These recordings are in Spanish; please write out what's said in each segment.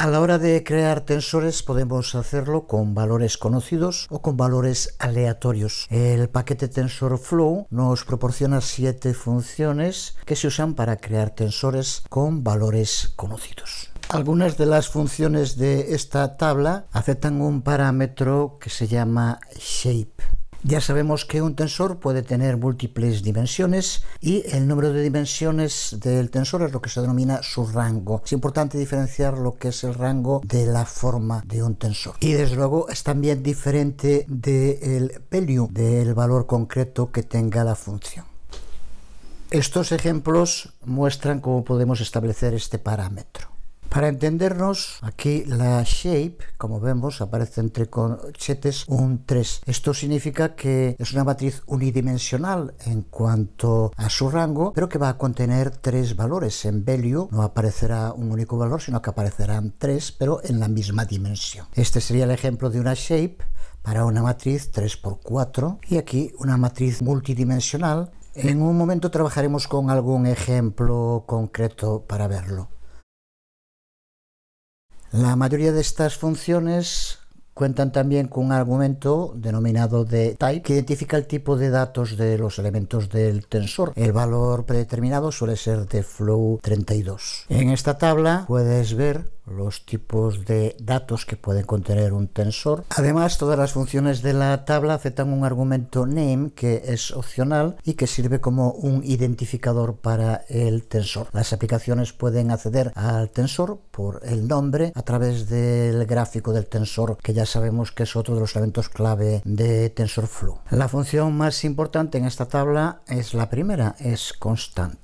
A la hora de crear tensores podemos hacerlo con valores conocidos o con valores aleatorios. El paquete TensorFlow nos proporciona siete funciones que se usan para crear tensores con valores conocidos. Algunas de las funciones de esta tabla aceptan un parámetro que se llama shape. Ya sabemos que un tensor puede tener múltiples dimensiones y el número de dimensiones del tensor es lo que se denomina su rango. Es importante diferenciar lo que es el rango de la forma de un tensor. Y desde luego es también diferente del pelium, del valor concreto que tenga la función. Estos ejemplos muestran cómo podemos establecer este parámetro. Para entendernos, aquí la shape, como vemos, aparece entre corchetes un 3. Esto significa que es una matriz unidimensional en cuanto a su rango, pero que va a contener tres valores. En value no aparecerá un único valor, sino que aparecerán tres, pero en la misma dimensión. Este sería el ejemplo de una shape para una matriz 3x4 y aquí una matriz multidimensional. En un momento trabajaremos con algún ejemplo concreto para verlo. La mayoría de estas funciones cuentan también con un argumento denominado de type que identifica el tipo de datos de los elementos del tensor. El valor predeterminado suele ser de flow 32. En esta tabla puedes ver los tipos de datos que pueden contener un tensor. Además, todas las funciones de la tabla aceptan un argumento name que es opcional y que sirve como un identificador para el tensor. Las aplicaciones pueden acceder al tensor por el nombre a través del gráfico del tensor, que ya sabemos que es otro de los elementos clave de TensorFlow. La función más importante en esta tabla es la primera, es constant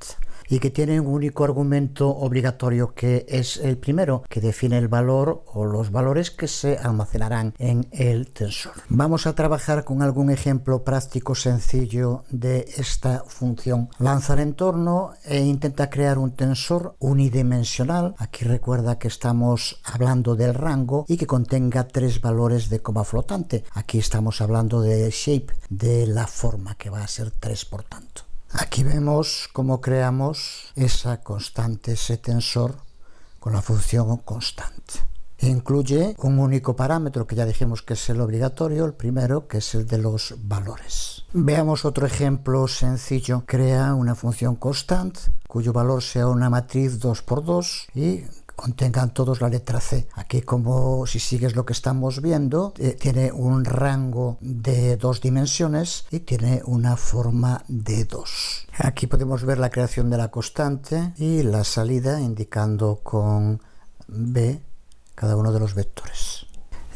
y que tiene un único argumento obligatorio que es el primero, que define el valor o los valores que se almacenarán en el tensor. Vamos a trabajar con algún ejemplo práctico sencillo de esta función. Lanza el entorno e intenta crear un tensor unidimensional. Aquí recuerda que estamos hablando del rango y que contenga tres valores de coma flotante. Aquí estamos hablando de shape, de la forma que va a ser 3 por tanto. Aquí vemos cómo creamos esa constante, ese tensor con la función constante. E incluye un único parámetro que ya dijimos que es el obligatorio, el primero, que es el de los valores. Veamos otro ejemplo sencillo. Crea una función constante cuyo valor sea una matriz 2x2 y contengan todos la letra C. Aquí como si sigues lo que estamos viendo, eh, tiene un rango de dos dimensiones y tiene una forma de dos. Aquí podemos ver la creación de la constante y la salida indicando con B cada uno de los vectores.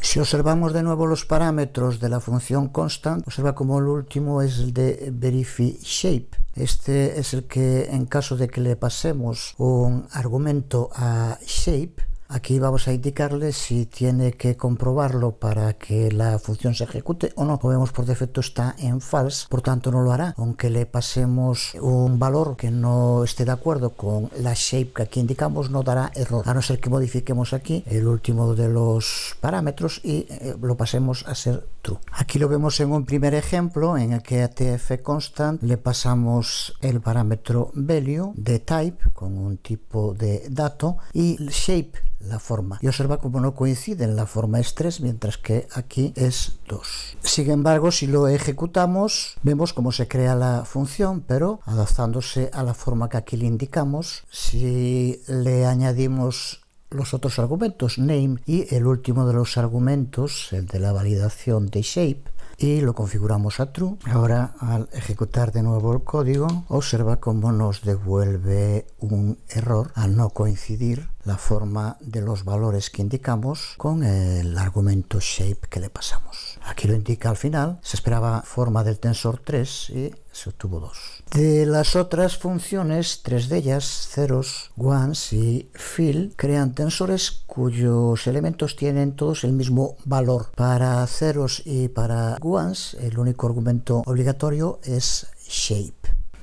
Si observamos de nuevo los parámetros de la función constant, observa como el último es el de verify shape Este es el que, en caso de que le pasemos un argumento a shape, Aquí vamos a indicarle si tiene que comprobarlo para que la función se ejecute o no. Como vemos por defecto está en false, por tanto no lo hará. Aunque le pasemos un valor que no esté de acuerdo con la shape que aquí indicamos, no dará error. A no ser que modifiquemos aquí el último de los parámetros y eh, lo pasemos a ser true. Aquí lo vemos en un primer ejemplo en el que a constant le pasamos el parámetro value de type con un tipo de dato y shape la forma. Y observa cómo no coinciden, la forma es 3, mientras que aquí es 2. Sin embargo, si lo ejecutamos, vemos cómo se crea la función, pero adaptándose a la forma que aquí le indicamos, si le añadimos los otros argumentos, name y el último de los argumentos, el de la validación de shape, y lo configuramos a true. Ahora al ejecutar de nuevo el código, observa cómo nos devuelve un error al no coincidir la forma de los valores que indicamos con el argumento shape que le pasamos. Aquí lo indica al final, se esperaba forma del tensor 3 y se obtuvo 2. De las otras funciones, tres de ellas, ceros, ones y fill, crean tensores cuyos elementos tienen todos el mismo valor. Para ceros y para ones, el único argumento obligatorio es shape.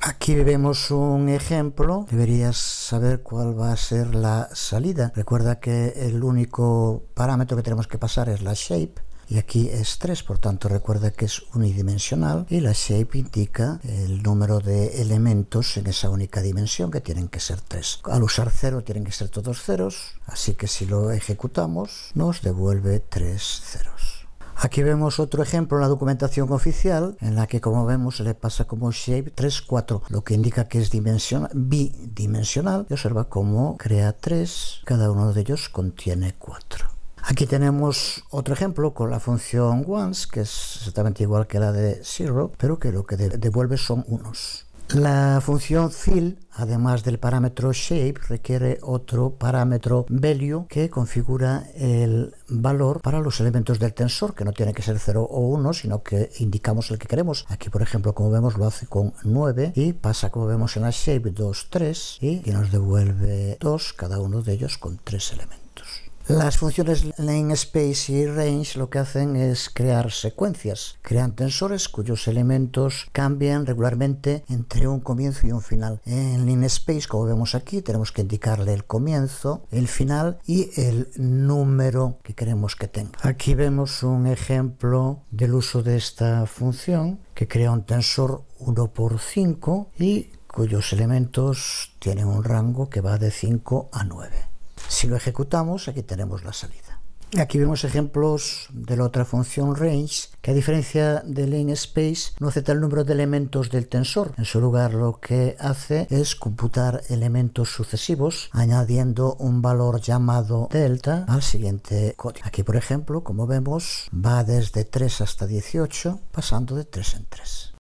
Aquí vemos un ejemplo. Deberías saber cuál va a ser la salida. Recuerda que el único parámetro que tenemos que pasar es la shape y aquí es 3, por tanto recuerda que es unidimensional y la shape indica el número de elementos en esa única dimensión que tienen que ser 3. Al usar 0 tienen que ser todos ceros, así que si lo ejecutamos nos devuelve 3 ceros. Aquí vemos otro ejemplo, en la documentación oficial en la que como vemos le pasa como shape 3, 4, lo que indica que es bidimensional y observa cómo crea 3, cada uno de ellos contiene 4. Aquí tenemos otro ejemplo con la función once, que es exactamente igual que la de zero, pero que lo que devuelve son unos. La función fill, además del parámetro shape, requiere otro parámetro value que configura el valor para los elementos del tensor, que no tiene que ser 0 o 1, sino que indicamos el que queremos. Aquí, por ejemplo, como vemos, lo hace con 9 y pasa, como vemos en la shape, 2, 3 y nos devuelve 2, cada uno de ellos con 3 elementos. Las funciones linspace y range lo que hacen es crear secuencias, crean tensores cuyos elementos cambian regularmente entre un comienzo y un final. En linspace, como vemos aquí, tenemos que indicarle el comienzo, el final y el número que queremos que tenga. Aquí vemos un ejemplo del uso de esta función que crea un tensor 1 por 5 y cuyos elementos tienen un rango que va de 5 a 9. Si lo ejecutamos, aquí tenemos la salida. Aquí vemos ejemplos de la otra función range, que a diferencia del lane space no acepta el número de elementos del tensor. En su lugar lo que hace es computar elementos sucesivos añadiendo un valor llamado delta al siguiente código. Aquí por ejemplo, como vemos, va desde 3 hasta 18 pasando de 3 en 3.